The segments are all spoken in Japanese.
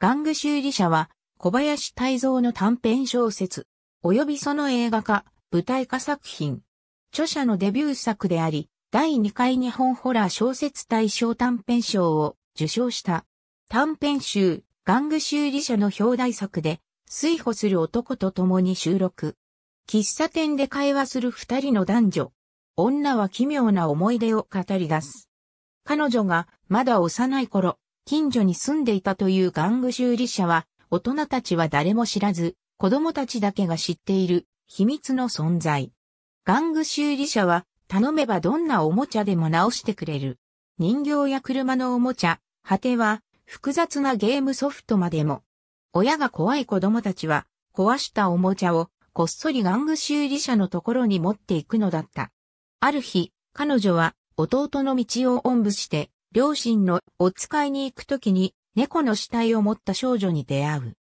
玩具修理者は、小林泰造の短編小説、及びその映画化、舞台化作品。著者のデビュー作であり、第2回日本ホラー小説大賞短編賞を受賞した。短編集、玩具修理者の表題作で、水保する男と共に収録。喫茶店で会話する二人の男女。女は奇妙な思い出を語り出す。彼女がまだ幼い頃、近所に住んでいたという玩具修理者は、大人たちは誰も知らず、子供たちだけが知っている秘密の存在。玩具修理者は頼めばどんなおもちゃでも直してくれる。人形や車のおもちゃ、果ては複雑なゲームソフトまでも。親が怖い子供たちは壊したおもちゃをこっそり玩具修理者のところに持っていくのだった。ある日、彼女は弟の道をおんぶして両親のお使いに行くときに猫の死体を持った少女に出会う。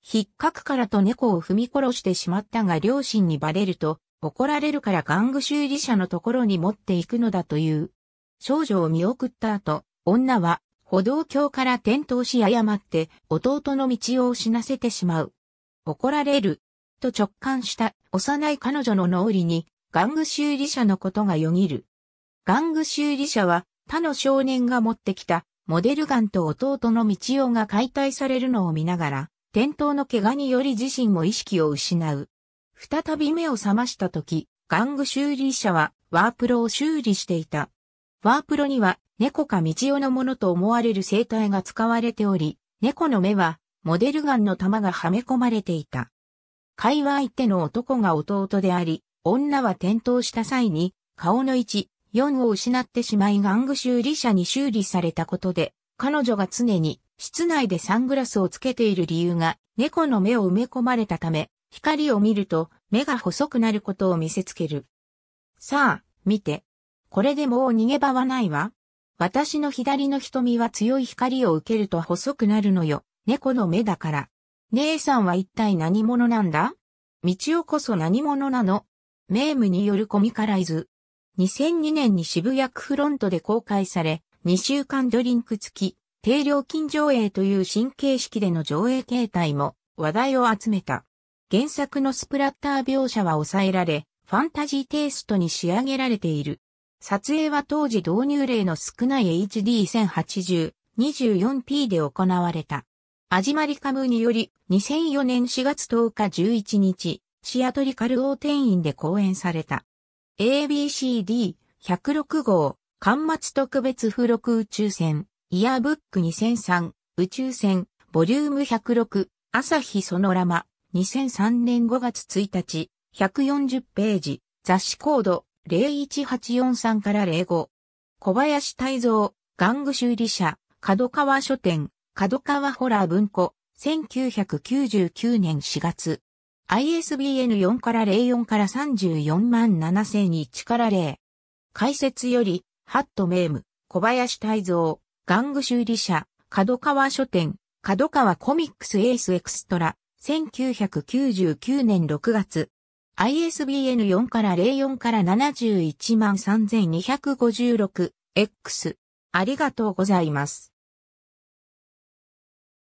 ひっかくからと猫を踏み殺してしまったが両親にバレると怒られるから玩具修理者のところに持っていくのだという。少女を見送った後、女は歩道橋から転倒し誤って弟の道を死なせてしまう。怒られる。と直感した幼い彼女の脳裏に玩具修理者のことがよぎる。玩具修理者は他の少年が持ってきたモデルガンと弟の道夫が解体されるのを見ながら、転倒の怪我により自身も意識を失う。再び目を覚ました時、玩具修理者はワープロを修理していた。ワープロには猫か道夫のものと思われる生態が使われており、猫の目はモデルガンの弾がはめ込まれていた。会話相手の男が弟であり、女は転倒した際に顔の位置、4を失ってしまい玩具修理車に修理されたことで、彼女が常に室内でサングラスをつけている理由が猫の目を埋め込まれたため、光を見ると目が細くなることを見せつける。さあ、見て。これでもう逃げ場はないわ。私の左の瞳は強い光を受けると細くなるのよ。猫の目だから。姉さんは一体何者なんだ道をこそ何者なのメームによるコミカライズ。2002年に渋谷区フロントで公開され、2週間ドリンク付き、低料金上映という新形式での上映形態も話題を集めた。原作のスプラッター描写は抑えられ、ファンタジーテイストに仕上げられている。撮影は当時導入例の少ない HD1080、24p で行われた。アジマリカムにより、2004年4月10日11日、シアトリカルオーテンインで公演された。ABCD106 号、巻末特別付録宇宙船、イヤーブック2003、宇宙船、ボリューム106、朝日そのラマ、2003年5月1日、140ページ、雑誌コード01843から05。小林泰造、玩具修理者、角川書店、角川ホラー文庫、1999年4月。ISBN 4から04から34万7001から0。解説より、ハットメーム、小林泰造、玩具修理者、角川書店、角川コミックスエースエクストラ、1999年6月。ISBN 4から04から71万 3256X。ありがとうございます。